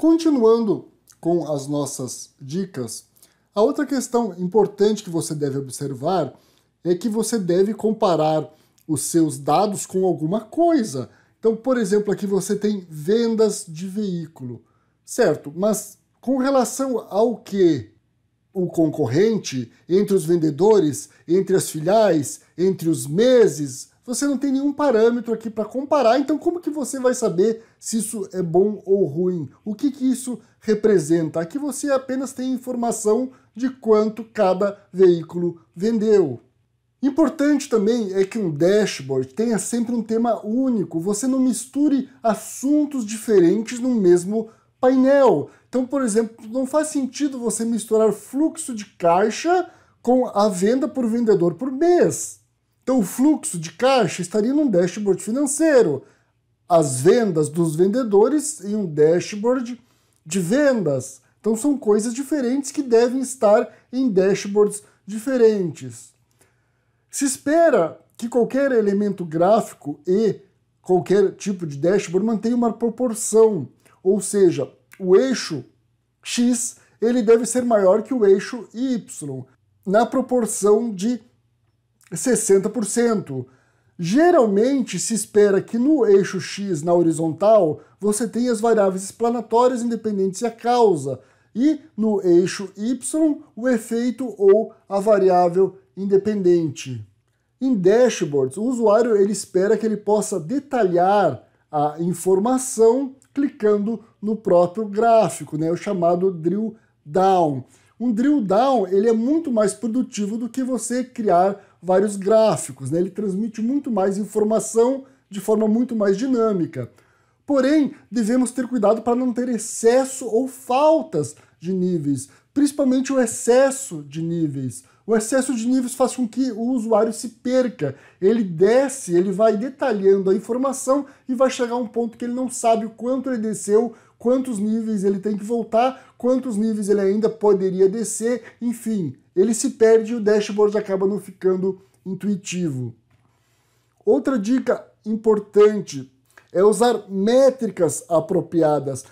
Continuando com as nossas dicas, a outra questão importante que você deve observar é que você deve comparar os seus dados com alguma coisa. Então, por exemplo, aqui você tem vendas de veículo, certo? Mas com relação ao que o concorrente, entre os vendedores, entre as filiais, entre os meses, você não tem nenhum parâmetro aqui para comparar, então como que você vai saber se isso é bom ou ruim? O que, que isso representa? Aqui você apenas tem informação de quanto cada veículo vendeu. Importante também é que um dashboard tenha sempre um tema único, você não misture assuntos diferentes no mesmo painel. Então, por exemplo, não faz sentido você misturar fluxo de caixa com a venda por vendedor por mês. Então, o fluxo de caixa estaria num dashboard financeiro, as vendas dos vendedores em um dashboard de vendas. Então, são coisas diferentes que devem estar em dashboards diferentes. Se espera que qualquer elemento gráfico e qualquer tipo de dashboard mantenha uma proporção, ou seja, o eixo X ele deve ser maior que o eixo Y, na proporção de 60%. Geralmente se espera que no eixo X, na horizontal, você tenha as variáveis explanatórias independentes a causa, e no eixo Y, o efeito ou a variável independente. Em dashboards, o usuário ele espera que ele possa detalhar a informação clicando no próprio gráfico, né, o chamado drill down. Um drill down ele é muito mais produtivo do que você criar vários gráficos, né? ele transmite muito mais informação de forma muito mais dinâmica. Porém, devemos ter cuidado para não ter excesso ou faltas de níveis, principalmente o excesso de níveis, o excesso de níveis faz com que o usuário se perca. Ele desce, ele vai detalhando a informação e vai chegar a um ponto que ele não sabe o quanto ele desceu, quantos níveis ele tem que voltar, quantos níveis ele ainda poderia descer, enfim, ele se perde e o dashboard acaba não ficando intuitivo. Outra dica importante é usar métricas apropriadas.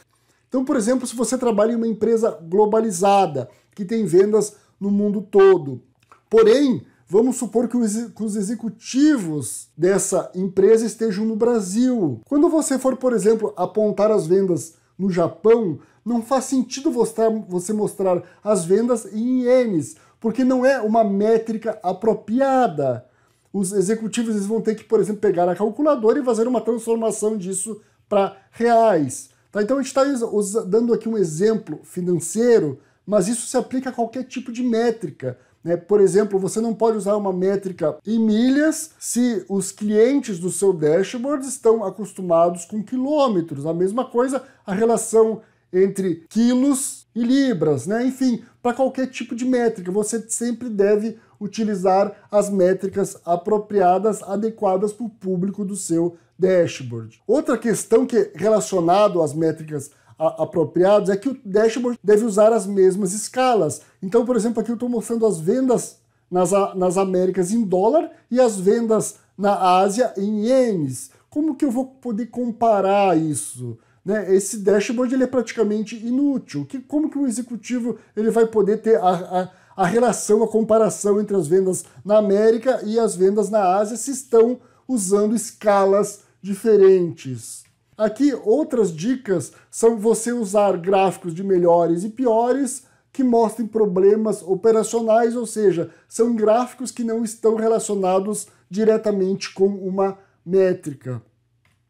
Então, por exemplo, se você trabalha em uma empresa globalizada que tem vendas no mundo todo, Porém, Vamos supor que os executivos dessa empresa estejam no Brasil. Quando você for, por exemplo, apontar as vendas no Japão, não faz sentido você mostrar as vendas em ienes, porque não é uma métrica apropriada. Os executivos eles vão ter que, por exemplo, pegar a calculadora e fazer uma transformação disso para reais. Tá? Então a gente está dando aqui um exemplo financeiro, mas isso se aplica a qualquer tipo de métrica né? Por exemplo, você não pode usar uma métrica em milhas se os clientes do seu dashboard estão acostumados com quilômetros. A mesma coisa a relação entre quilos e libras, né? Enfim, para qualquer tipo de métrica, você sempre deve utilizar as métricas apropriadas, adequadas para o público do seu dashboard. Outra questão que é relacionada às métricas apropriados, é que o dashboard deve usar as mesmas escalas. Então, por exemplo, aqui eu estou mostrando as vendas nas, nas Américas em dólar e as vendas na Ásia em ienes. Como que eu vou poder comparar isso? Né? Esse dashboard ele é praticamente inútil. Que, como que o executivo ele vai poder ter a, a, a relação, a comparação entre as vendas na América e as vendas na Ásia se estão usando escalas diferentes? Aqui outras dicas são você usar gráficos de melhores e piores que mostrem problemas operacionais, ou seja, são gráficos que não estão relacionados diretamente com uma métrica.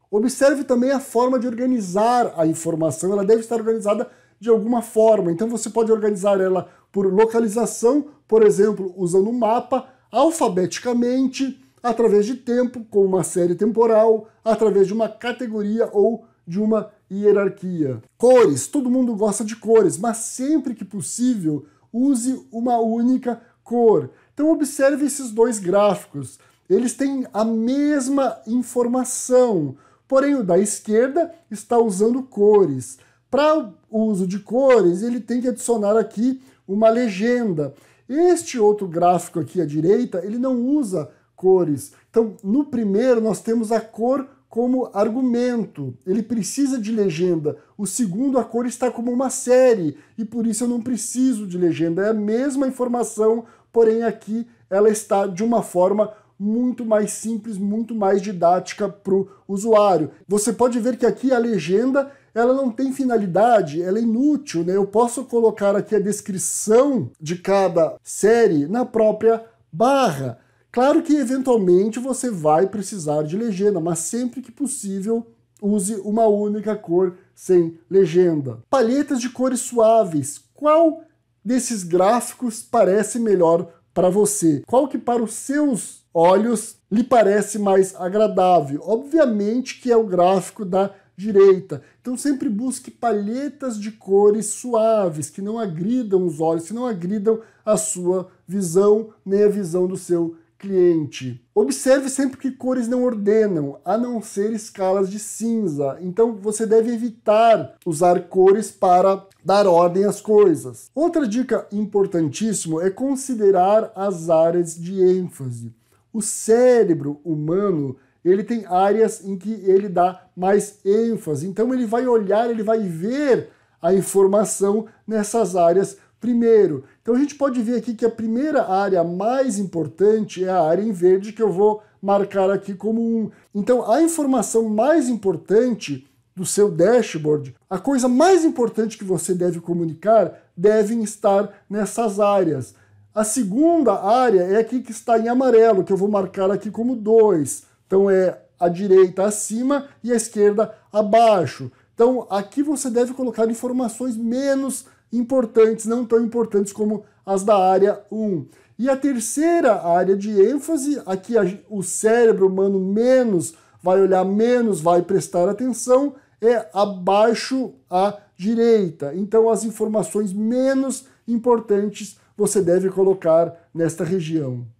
Observe também a forma de organizar a informação, ela deve estar organizada de alguma forma. Então você pode organizar ela por localização, por exemplo, usando um mapa, alfabeticamente, através de tempo, com uma série temporal, através de uma categoria ou de uma hierarquia. Cores, todo mundo gosta de cores, mas sempre que possível, use uma única cor. Então observe esses dois gráficos. Eles têm a mesma informação, porém o da esquerda está usando cores. Para o uso de cores, ele tem que adicionar aqui uma legenda. Este outro gráfico aqui à direita, ele não usa cores. Então, no primeiro, nós temos a cor como argumento, ele precisa de legenda. O segundo, a cor está como uma série, e por isso eu não preciso de legenda. É a mesma informação, porém aqui ela está de uma forma muito mais simples, muito mais didática para o usuário. Você pode ver que aqui a legenda ela não tem finalidade, ela é inútil. Né? Eu posso colocar aqui a descrição de cada série na própria barra. Claro que eventualmente você vai precisar de legenda, mas sempre que possível use uma única cor sem legenda. Palhetas de cores suaves. Qual desses gráficos parece melhor para você? Qual que para os seus olhos lhe parece mais agradável? Obviamente que é o gráfico da direita. Então sempre busque palhetas de cores suaves, que não agridam os olhos, que não agridam a sua visão nem a visão do seu cliente. Observe sempre que cores não ordenam, a não ser escalas de cinza. Então você deve evitar usar cores para dar ordem às coisas. Outra dica importantíssima é considerar as áreas de ênfase. O cérebro humano ele tem áreas em que ele dá mais ênfase. Então ele vai olhar, ele vai ver a informação nessas áreas Primeiro, então a gente pode ver aqui que a primeira área mais importante é a área em verde que eu vou marcar aqui como um. Então a informação mais importante do seu dashboard, a coisa mais importante que você deve comunicar devem estar nessas áreas. A segunda área é aqui que está em amarelo, que eu vou marcar aqui como 2. Então é a direita acima e a esquerda abaixo. Então aqui você deve colocar informações menos importantes, não tão importantes como as da área 1. E a terceira área de ênfase, aqui o cérebro humano menos vai olhar, menos vai prestar atenção, é abaixo à direita. Então, as informações menos importantes você deve colocar nesta região.